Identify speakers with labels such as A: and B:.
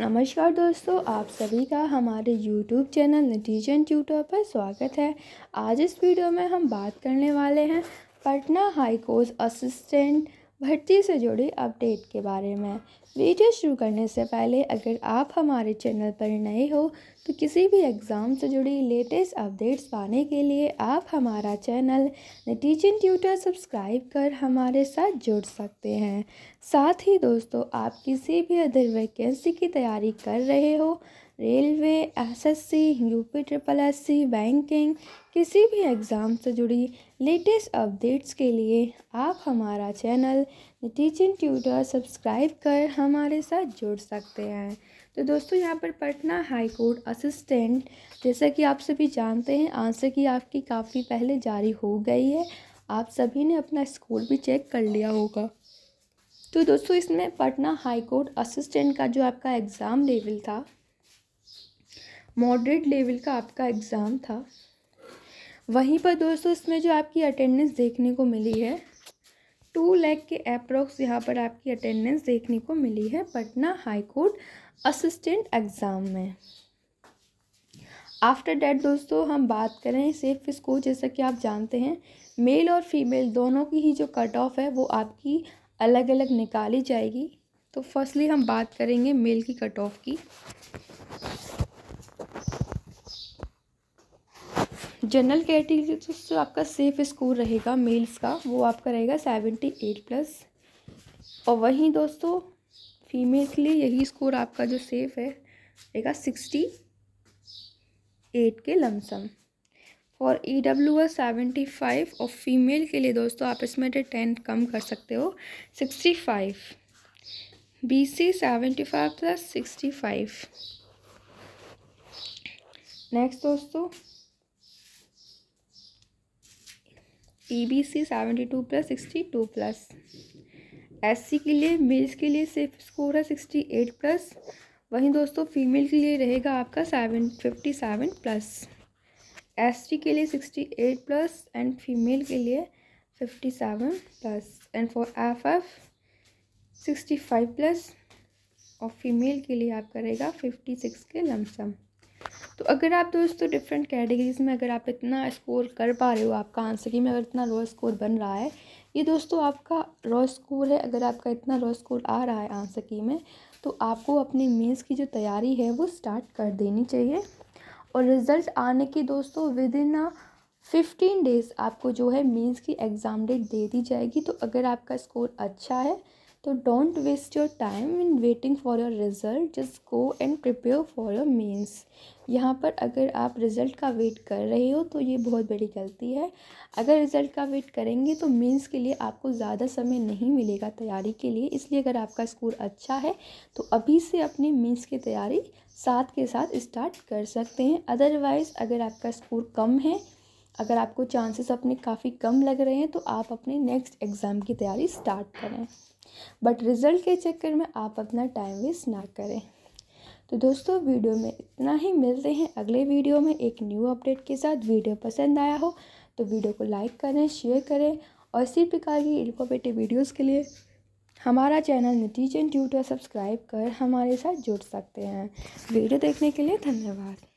A: नमस्कार दोस्तों आप सभी का हमारे YouTube चैनल नटीजन ट्यूटर पर स्वागत है आज इस वीडियो में हम बात करने वाले हैं पटना हाई असिस्टेंट भर्ती से जुड़ी अपडेट के बारे में वीडियो शुरू करने से पहले अगर आप हमारे चैनल पर नए हो तो किसी भी एग्ज़ाम से जुड़ी लेटेस्ट अपडेट्स पाने के लिए आप हमारा चैनल टीचिंग ट्यूटर सब्सक्राइब कर हमारे साथ जुड़ सकते हैं साथ ही दोस्तों आप किसी भी अदर वैकेंसी की तैयारी कर रहे हो railway SSC UP triple S C banking किसी भी एग्ज़ाम से जुड़ी लेटेस्ट अपडेट्स के लिए आप हमारा चैनल टीचिंग ट्यूटर सब्सक्राइब कर हमारे साथ जुड़ सकते हैं तो दोस्तों यहाँ पर पटना हाई कोर्ट असिस्टेंट जैसा कि आप सभी जानते हैं आंसर की आपकी काफ़ी पहले जारी हो गई है आप सभी ने अपना स्कोर भी चेक कर लिया होगा तो दोस्तों इसमें पटना हाई कोर्ट असिस्टेंट का जो आपका एग्ज़ाम लेवल था मॉडरेट लेवल का आपका एग्ज़ाम था वहीं पर दोस्तों इसमें जो आपकी अटेंडेंस देखने को मिली है टू लैख के अप्रोक्स यहाँ पर आपकी अटेंडेंस देखने को मिली है Patna high court assistant exam में आफ्टर डैट दोस्तों हम बात करें सेफ फिस जैसा कि आप जानते हैं मेल और फीमेल दोनों की ही जो कट ऑफ है वो आपकी अलग अलग निकाली जाएगी तो फर्स्टली हम बात करेंगे मेल की कट ऑफ की जनरल कैटेगरी जो तो आपका सेफ स्कोर रहेगा मेल्स का वो आपका रहेगा सेवेंटी एट प्लस और वहीं दोस्तों फीमेल के लिए यही स्कोर आपका जो सेफ है रहेगा सिक्सटी एट के लमसम और E W S seventy five और फीमेल के लिए दोस्तों आप इसमें टेन कम कर सकते हो sixty five B C seventy five plus sixty five next दोस्तों E B C seventy two plus sixty two plus S C के लिए मेल्स के लिए सिर्फ स्कोर है सिक्सटी एट प्लस वहीं दोस्तों फीमेल के लिए रहेगा आपका seven fifty seven plus S T के लिए sixty eight plus and female के लिए fifty seven plus and for F F sixty five plus और फीमेल के लिए आपका रहेगा फिफ्टी सिक्स के लमसम तो अगर आप दोस्तों डिफरेंट कैटेगरीज़ में अगर आप इतना स्कोर कर पा रहे हो आपका आंसर की में अगर इतना लो स्कोर बन रहा है ये दोस्तों आपका लो स्कोर है अगर आपका इतना लो स्कोर आ रहा है आंसर की में तो आपको अपनी मीन्स की जो तैयारी है वो स्टार्ट कर देनी चाहिए और रिज़ल्ट आने की दोस्तों within a fifteen days आपको जो है मीन्स की एग्ज़ाम डेट दे दी जाएगी तो अगर आपका स्कोर अच्छा है तो don't waste your time in waiting for your result just go and prepare for your मीन्स यहाँ पर अगर आप रिज़ल्ट का वेट कर रहे हो तो ये बहुत बड़ी गलती है अगर रिज़ल्ट का वेट करेंगे तो मीन्स के लिए आपको ज़्यादा समय नहीं मिलेगा तैयारी के लिए इसलिए अगर आपका स्कोर अच्छा है तो अभी से अपने मीन्स की तैयारी साथ के साथ स्टार्ट कर सकते हैं अदरवाइज़ अगर आपका स्कोर कम है अगर आपको चांसेस अपने काफ़ी कम लग रहे हैं तो आप अपने नेक्स्ट एग्ज़ाम की तैयारी स्टार्ट करें बट रिज़ल्ट के चक्कर में आप अपना टाइम वेस्ट ना करें तो दोस्तों वीडियो में इतना ही मिलते हैं अगले वीडियो में एक न्यू अपडेट के साथ वीडियो पसंद आया हो तो वीडियो को लाइक करें शेयर करें और इसी प्रकार की इन्फॉर्मेटिव वीडियोज़ के लिए हमारा चैनल नतीजन ट्यूटर सब्सक्राइब कर हमारे साथ जुड़ सकते हैं वीडियो देखने के लिए धन्यवाद